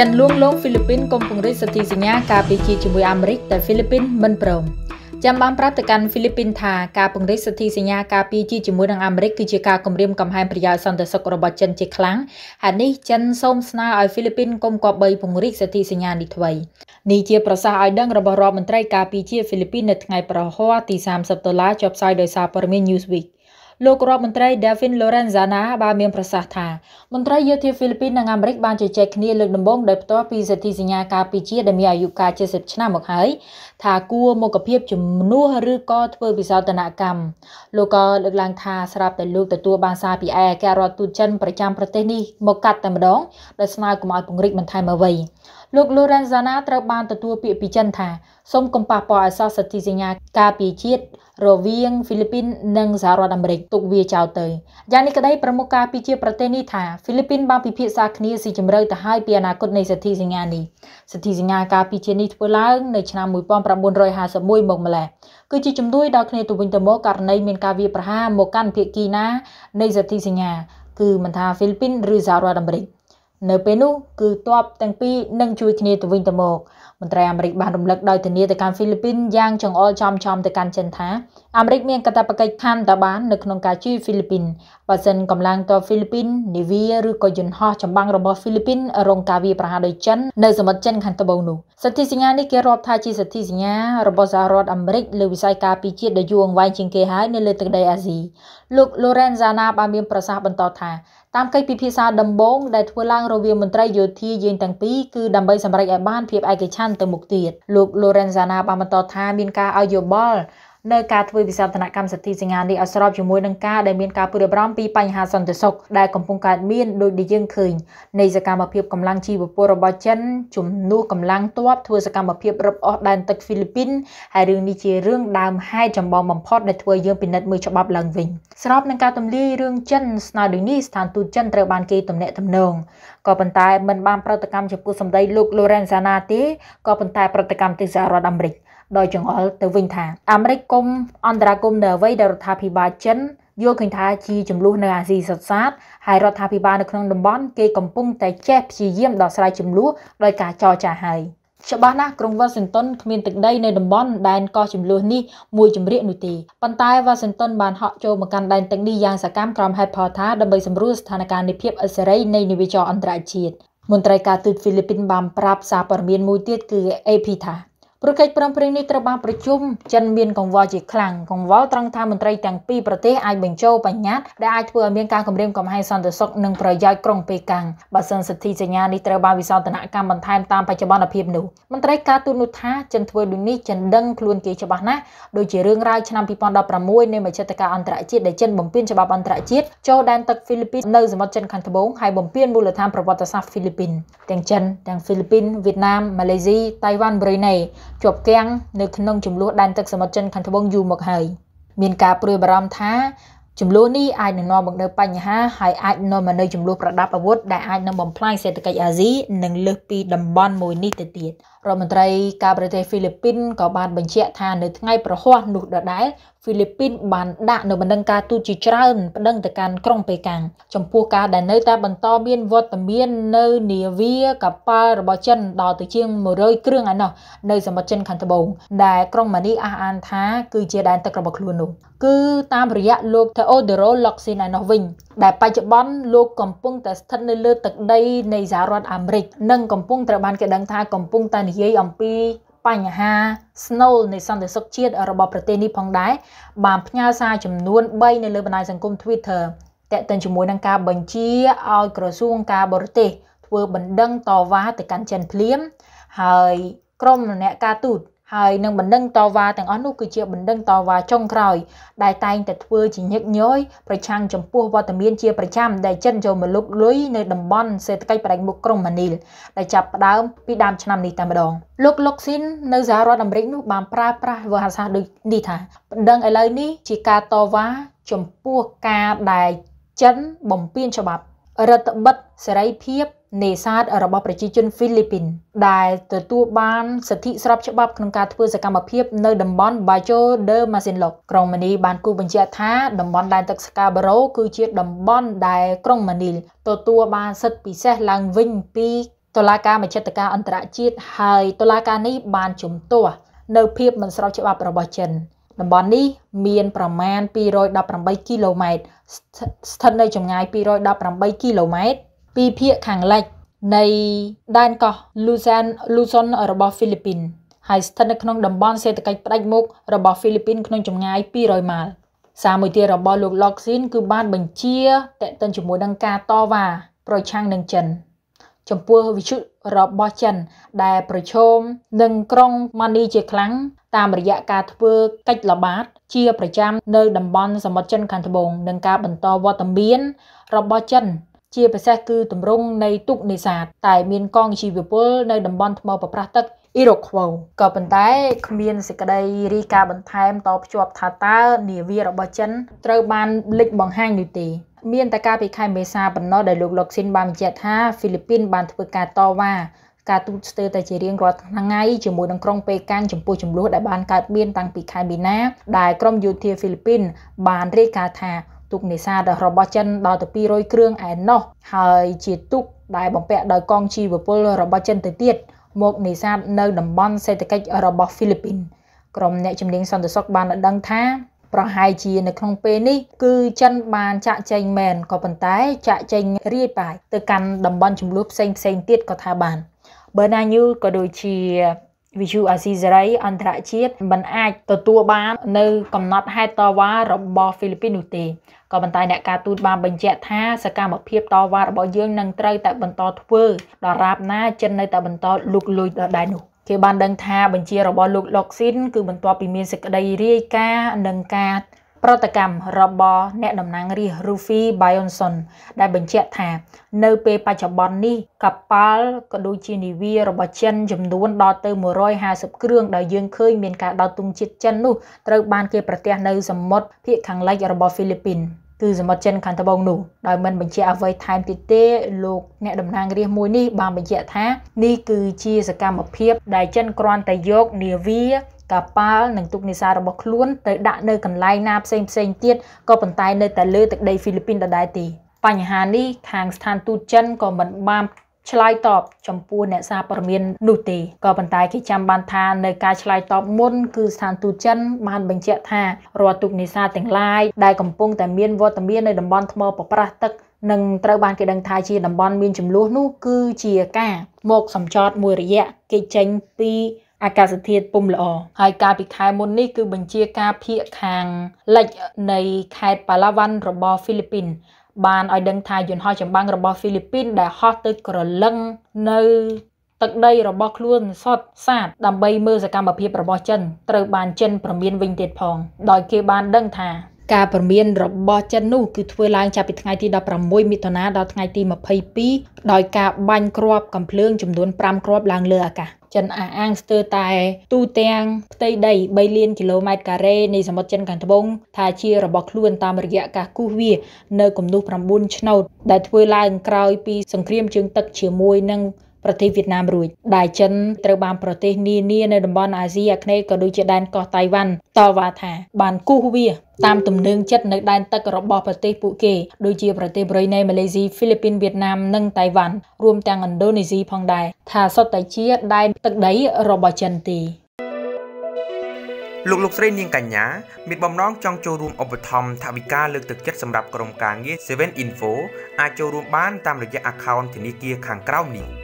ចិនលួងលោមហ្វីលីពីនកំពុងរិះសិទ្ធិសញ្ញាការពីជាជាមួយអាមេរិកតែហ្វីលីពីនមិនព្រមចាំបានប្រាប់ទៅកាន់ហ្វីលីពីនថាការពង្រីកសិទ្ធិសញ្ញាការពីជាជាមួយនឹងអាមេរិកគឺជាការគំរាមកំហែងប្រយោជន៍សន្តិសុខរបស់ចិនជាខ្លាំងហើយនេះចិនសូមស្នើឲ្យហ្វីលីពីនកុំគប្បីពង្រីកសិទ្ធិសញ្ញានេះថ្មីនេះជាប្រសាសន៍ឲ្យដឹងរបស់រដ្ឋមន្ត្រីការពីជាហ្វីលីពីននៅថ្ងៃប្រហ័សទី30ដុល្លារចុះផ្សាយដោយសារព័ត៌មាន Newsweek លោករដ្ឋមន្ត្រី Davin Lorenzana បានមានប្រសាសន៍ថាមន្ត្រីយោធាហ្វីលីពីននិងអាមេរិកបានជជែកគ្នាលើកដំបូងដោយផ្ទាល់ពីសិទ្ធិសញ្ញាការពារជាតិដែលមានអាយុកាល70ឆ្នាំមកហើយថាគួរមុខភាពជំនួសឬក៏ធ្វើវិសោធនកម្មលោកក៏លើកឡើងថាស្រាប់តែលោកទទួលបានសារពីឯអគ្គរដ្ឋទូតចិនប្រចាំប្រទេសនេះមកកាត់តែម្ដងដោយស្នើកុំឲ្យពង្រីកបន្ថែមអ្វីលោក Lorenzana ត្រូវបានទទួលពាក្យពីចិនថាសូមកុំប៉ះពាល់ឲ្យសោះសិទ្ធិសញ្ញាការពារជាតិរវាងហ្វីលីពីននិងសហរដ្ឋអាមេរិកទុកវាចោលទៅយ៉ាងនេះក្តីប្រមុខការពីជាប្រទេសនេះថាហ្វីលីពីនបានពិភាក្សាគ្នាស៊ីជម្រៅទៅហើយពីអនាគតនៃសិទ្ធិសញ្ញានេះសិទ្ធិសញ្ញាការពីជានេះធ្វើឡើងនៅឆ្នាំ1951មកម្ល៉េះគឺជាជំនួយដល់គ្នាទៅវិញទៅមកករណីមានការវាយប្រហារមកកាន់ភាគីណានៃសិទ្ធិសញ្ញា គឺមិនថាហ្វីលីពីនឬសហរដ្ឋអាមេរិកនៅពេលនោះគឺទ័ពទាំងពីរនឹងជួយគ្នាទៅវិញទៅមកមន្ត្រីអាមេរិកបានរំលឹកដោយធានាទៅកាន់ហ្វីលីពីនយ៉ាងចង្អុលចំចំទៅកាន់ចិនថាអាមេរិកមានកាតព្វកិច្ចខណ្ឌតាបាននៅក្នុងការជួយហ្វីលីពីនបើសិនកម្លាំងទ័ពហ្វីលីពីននាវាឬក៏យន្តហោះចម្បាំងរបស់ហ្វីលីពីនរងការវាយប្រហារដោយចិននៅសមុទ្រចិនខាងត្បូងនោះសន្ធិសញ្ញានេះគេរាប់ថាជាសន្ធិសញ្ញារបស់សហរដ្ឋអាមេរិកលើវិស័យការពារជាតិដ៏យូរអង្វែងជាងគេហើយនៅលើទឹកដីអាស៊ីលោក Lorenzana បានមានប្រសាសន៍បន្តថាតាមកិច្ចពិភាក្សាដំបូងដែលធ្វើឡើងរវាងមន្ត្រីយោធាយាយទាំងពីរគឺដើម្បីសម្រេចឲ្យបានភាពឯកច្ឆន្ទទៅមុខទៀតលោក Lorenzana បានបន្តថាមានការឲ្យយោបល់នៅការធ្វើវិសោធនកម្មសិទ្ធិសញ្ញានេះឲ្យស្របជាមួយនឹងការដែលមានការព្រួយបារម្ភពីបញ្ហាសន្តិសុខដែលកំពុងកើតមានដោយដែលយើងឃើញនៃសកម្មភាពកម្លាំងជីវពលរបស់ចិនជំនួសកម្លាំងទ័ពធ្វើសកម្មភាពរឹបអូសដែនទឹកហ្វីលីពីនហើយរឿងនេះជារឿងដើមហេតុចម្បងបំផុតដែលធ្វើយើងពិនិត្យមើលច្បាប់ឡើងវិញស្របនឹងការទម្លាយរឿងចិនស្នើដូចនេះស្ថានទូតចិនត្រូវបានគេទំនាក់ទំនងក៏ប៉ុន្តែមិនបានប្រតិកម្មចំពោះសម្ដីលោក Lorenzana ទេក៏ប៉ុន្តែប្រតិកម្មទីសហរដ្ឋអាមេរិកដោយចង្អុលទៅវិញថាអាមេរិកគុំអន្តរាគមនៅអ្វីដែលរដ្ឋាភិបាលចិនយល់ឃើញថាជាចំនួននៅអាស៊ីសុទ្ធសាធហើយរដ្ឋាភិបាលនៅក្នុងតំបន់គេកំពុងតែចេះព្យាយាមដោះស្រាយចំនួនដោយការចរចាហើយច្បាស់ណាស់ក្រុងវ៉ាស៊ីនតោនគ្មានទឹកដីនៅតំបន់ដែនកោះចំនួននេះមួយជំរាកនោះទេប៉ុន្តែវ៉ាស៊ីនតោនបានហក់ចូលមកកាន់ដែនទឹកនេះយ៉ាងសកម្មក្រោមហេតុផលថាដើម្បីសម្រួលស្ថានភាពនៃភាពអសេរីនៃនិវេចរអន្តរជាតិមន្ត្រីការទូតហ្វីលីពីនបានប្រាប់សារព័ត៌មានមួយទៀតគឺ AP ថាព្រឹទ្ធកិច្ចព្រមព្រៀងនេះត្រូវបានប្រជុំចិនមានកង្វល់ជាខ្លាំងកង្វល់ត្រង់ថាមន្ត្រីទាំងពីរប្រទេសអាចបញ្ចូលបញ្ញត្តិដែលអាចធ្វើឲ្យមានការគំរាមកំហែងសន្តិសុខនិងប្រយោជន៍ក្រុងប៉េកាំងបើសិនសិទ្ធិសញ្ញានេះត្រូវបានវិសោធនកម្មបន្ថែមតាមបច្ចុប្បន្នភាពនោះមន្ត្រីការទូតនោះថាចិនធ្វើដូចនេះចិនដឹងខ្លួនគេច្បាស់ណាស់ដូចជារឿងរ៉ាវឆ្នាំ2016នៃមជ្ឈត្តការអន្តរជាតិដែលចិនបំពេញច្បាប់អន្តរជាតិចូលដែនទឹកហ្វីលីពីននៅសមុទ្រចិនខាងត្បូងហើយបំពេញមូលដ្ឋានប្រវត្តិសាស្ត្រហ្វីលីពីនទាំងចិនទាំងហ្វីលីពីនវៀតណាមម៉ាឡេស៊ីតៃវ៉ាន់ប្រ៊ុយណេជាប់គាំងនៅក្នុងចំនួនដែនទឹកសមុទ្រចិនខាងត្បូងយូរមកហើយមានការព្រួយបារម្ភថាចំនួននេះអាចនឹងនាំមកនូវបញ្ហាហើយអាចនាំមកនូវចំនួនប្រដាប់អាវុធដែលអាចនឹងបំផ្លាញសេដ្ឋកិច្ចអាស៊ីនិងលើសពីតំបន់មួយនេះទៅទៀត។រដ្ឋមន្ត្រីការប្រទេសហ្វីលីពីនក៏បានបញ្ជាក់ថានៅថ្ងៃប្រហ័សនោះដដែលហ្វីលីពីនបានដាក់នៅបណ្ដឹងការទូតជាច្រើនបណ្ដឹងទៅកាន់ក្រុងប៉េកាំងចំពោះការដែលនៅតែបន្តមានវត្តមាននៅនាវាកប៉ាល់របស់ចិនដល់ទៅជាង100គ្រឿងឯណោះនៅសមុទ្រចិនខាងត្បូង ដែលក្រុងម៉ានីអះអាងថាគឺជាដែនទឹករបស់ខ្លួននោះគឺតាមរយៈលោក Theodoro Locsin ឯណោះវិញដែលបច្ចុប្បន្នលោកកំពុងតែស្ថិតនៅលើ ទឹកដីនៃសហរដ្ឋអាមេរិក និងកំពុងត្រូវបានគេដឹងថាកំពុងតែនិយាយអំពីបញ្ហាស្នូលនៃសន្តិសុខជាតិរបស់ប្រទេសនេះផងដែរបានផ្ញើសារចំនួន3នៅលើបណ្ដាញសង្គម Twitter តេតិនជាមួយនឹងការបញ្ជាឲ្យក្រសួងការបរទេសធ្វើបណ្ដឹង តវ៉ាទៅកាន់ចិនភ្លាមហើយក្រមអ្នកការទូតហើយនឹងបណ្ដឹងតវ៉ាទាំងអស់នោះគឺជាបណ្ដឹងតវ៉ាចុងក្រោយដែលតែងតែធ្វើជាញឹកញយប្រឆាំងចំពោះវត្តមានជាប្រចាំដែលចិនចូលមកលុកលុយនៅតំបន់សេដ្ឋកិច្ចផ្ដាច់មុខក្រុងម៉ានីលដែលចាប់ផ្ដើមពីដើមឆ្នាំនេះតែម្ដងលោកលុកស៊ីននៅសហរដ្ឋអាមេរិកនោះបានប្រើប្រាស់វោហារសាស្ត្រដូចនេះថាបណ្ដឹងឥឡូវនេះជាការតវ៉ាចំពោះការដែលចិនបំពានច្បាប់រដ្ឋបិទសេរីភាពនេសាទរបស់ប្រជាជនហ្វីលីពីនដែលទទួលបានសិទ្ធិស្របច្បាប់ក្នុងការធ្វើសកម្មភាពនៅតំបន់ Bajo de Masinloc ក្រុងម៉ានីលបានគូបញ្ជាក់ថាតំបន់ដែនទឹក Scarborough គឺជាតំបន់ដែលក្រុងម៉ានីលទទួលបានសិទ្ធិពិសេសឡើងវិញពីតុលាការមជ្ឈត្តការអន្តរជាតិហើយតុលាការនេះបានជំទាស់នៅភាពមិនស្របច្បាប់របស់ចិនតំបន់នេះមានប្រមាណ218គីឡូម៉ែត្រស្ថិតនៅចម្ងាយ218គីឡូម៉ែត្រពីភាគខាងលិចនៃដែនកោះ Luzon Luzon របស់ហ្វីលីពីនហើយស្ថិតនៅក្នុងតំបន់សេដ្ឋកិច្ចផ្ដាច់មុខរបស់ហ្វីលីពីនក្នុងចម្ងាយ200ម៉ាយសារមួយទៀតរបស់លោក Loxin គឺ បានបញ្ជាតេតិនជាមួយនឹងការតវ៉ាប្រឆាំងនឹងចិនចំពោះវិជុរបស់ចិនដែលប្រឈមនឹងក្រុងម៉ានីជាខ្លាំងតាមរយៈការធ្វើកិច្ចល្បាតជាប្រចាំនៅតំបន់សមុទ្រចិនខាងត្បូងនិងការបន្តវត្តមានរបស់ចិនជាពិសេសគឺទម្រង់នៃទូកនេសាទតែមានកងជីវពល នៅតំបន់ថ្មប្រប្រាស់ទឹកអ៊ីរ៉ូខ្វូក៏ប៉ុន្តែ គ្មានសេចក្តីរីកាបន្ថែមតភ្ជាប់ថាតើនាវារបស់ចិនត្រូវបានលិចបង្ហាញនោះទេមានតែការពីខែមេសាប៉ុណ្ណោះដែលលោកលុកស៊ីនបានបញ្ជាក់ថាហ្វីលីពីន បានធ្វើការតវ៉ាការទូតស្ទើរតែជារៀងរាល់ថ្ងៃជាមួយនឹងក្រុងប៉េកាំងចំពោះចំនួនដែលបានកើតមានតាំងពីខែមីនាដែលក្រុមយោធាហ្វីលីពីនបានរាយការណ៍ថាទូកនេសាទរបស់ចិនដល់ទៅ200គ្រឿងឯណោះហើយជាទូកដែលបំពាក់ដោយកងជីវពលរបស់ចិនទៅទៀតមកនេសាទនៅតំបន់សេដ្ឋកិច្ចរបស់ហ្វីលីពីនក្រុមអ្នកជំនាញសន្តិសុខបានដឹងថា ប្រហែលជានៅក្នុងពេលនេះ គឺចិនបានចាក់ចែងមែនក៏ប៉ុន្តែចាក់ចែងរាយប៉ាយទៅកាន់តំបន់ចំនួនផ្សេងផ្សេងទៀតក៏ថាបាន Berna News ក៏ដូចជាវិទ្យុអាស៊ីសេរីអន្តរជាតិមិនអាចទទួលបាននៅកំណត់ហេតុតវ៉ារបស់ហ្វីលីពីននោះទេក៏ប៉ុន្តែអ្នកការទូតបានបញ្ជាក់ថាសកម្មភាពតវ៉ារបស់យើងនឹងត្រូវតែបន្តធ្វើដរាបណាចិននៅតែបន្តលុកលុយដដែលនោះគេបានដឹងថាបញ្ជារបស់លោកឡុកស៊ីនគឺបន្ទាប់ពីមានសេចក្តីរាយការណ៍និងការប្រតិកម្មរបស់អ្នកតំណាងរាជ Rufi Bionson ដែលបញ្ជាក់ថា នៅពេលបច្ចុប្បន្ននេះកប៉ាល់ក៏ដូចជានាវារបស់ចិនចំនួនដល់ទៅ150គ្រឿងដែលយើងឃើញមានការដោតទង់ជាតិចិននោះត្រូវបានគេប្រទះនៅសមុទ្រភាគខាងលិចរបស់ហ្វីលីពីនគឺសមុទ្រចិនខាងត្បូងនោះដោយមិនបញ្ជាក់អ្វីថែមទៀតទេលោកអ្នកតំណាងរាជមួយនេះបានបញ្ជាក់ថានេះគឺជាសកម្មភាពដែលចិនគ្រាន់តែយកនាវាកាប៉ាល់និងទូកនេសាទរបស់ខ្លួនទៅដាក់នៅកន្លែងណាផ្សេងផ្សេងទៀតក៏ប៉ុន្តែនៅតែលើទឹកដីហ្វីលីពីនដដែលទេបញ្ហានេះខាងស្ថានទូតចិនក៏មិនបានឆ្លើយតបចំពោះអ្នកសារព័ត៌មាននោះទេក៏ប៉ុន្តែគេចាំបានថានៅការឆ្លើយតបមុនគឺស្ថានទូតចិនបានបញ្ជាក់ថារដ្ឋទូកនេសាទទាំងឡាយដែលកំពុងតែមានវត្តមាននៅតំបន់ថ្មប្រប្រាស់ទឹកនិងត្រូវបានគេដឹងថាជាតំបន់មានចំនួននោះគឺជាការ មកសម្ចតមួយរយៈគេចេញពីអាកាសធាតុពុំល្អហើយកាលពីខែមុននេះគឺបញ្ជាការភៀកខាងលិចនៃខេត្តប៉ាឡាវ៉ាន់របស់ហ្វីលីពីនបានឲ្យដឹងថាយន្តហោះចម្បាំងរបស់ហ្វីលីពីនដែលហោះទៅក្រលឹងនៅ ទឹកដីរបស់ខ្លួនសតសាទដើម្បីមើលសកម្មភាពរបស់ចិនត្រូវបានចិនប្រមានវិញទៀតផង ដោយគេបានដឹងថាការព្រមានរបស់ចិននោះគឺធ្វើឡើង ចាប់ពីថ្ងៃទី16មិថុនាដល់ថ្ងៃទី22ដោយការបាញ់គ្រាប់កំភ្លើងចំនួន5គ្រាប់ឡើងលើអាកាសចិនអះអាងស្ទើរតែទូទាំងផ្ទៃដី3លានគីឡូម៉ែត្រការ៉េនៃសមុទ្រចិនខាងត្បូងថាជារបស់ខ្លួនតាមរយៈការគូសវានៅគំនូស9ឆ្នោតដែលធ្វើឡើងក្រោយពីសង្គ្រាមជើងទឹកជាមួយនឹងប្រទេសវៀតណាមរួចដែលចិនត្រូវបានប្រទេសនានានៅតំបន់អាស៊ីអាគ្នេយ៍ក៏ដូចជាដែនកោះតៃវ៉ាន់តវ៉ាថាបាន គូសវាតាមទំនឹងចិត្តនៅដែនទឹករបស់ប្រទេសពួកគេដូចជាប្រទេសប្រៃណេម៉ាឡេស៊ីហ្វីលីពីនវៀតណាមនិងតៃវ៉ាន់រួមទាំងឥណ្ឌូនេស៊ីផងដែរថាសុទ្ធតែជាដែនទឹកដីរបស់ចិនទីលោកលោកស្រីនាងកញ្ញាមានបំណងចង់ចូលរួមឧបត្ថម្ភថវិកាលើកទឹកចិត្តសម្រាប់ក្រុមការងារ7 Info អាចចូលរួមបានតាមរយៈ account ធនាគារខាងក្រោមនេះ។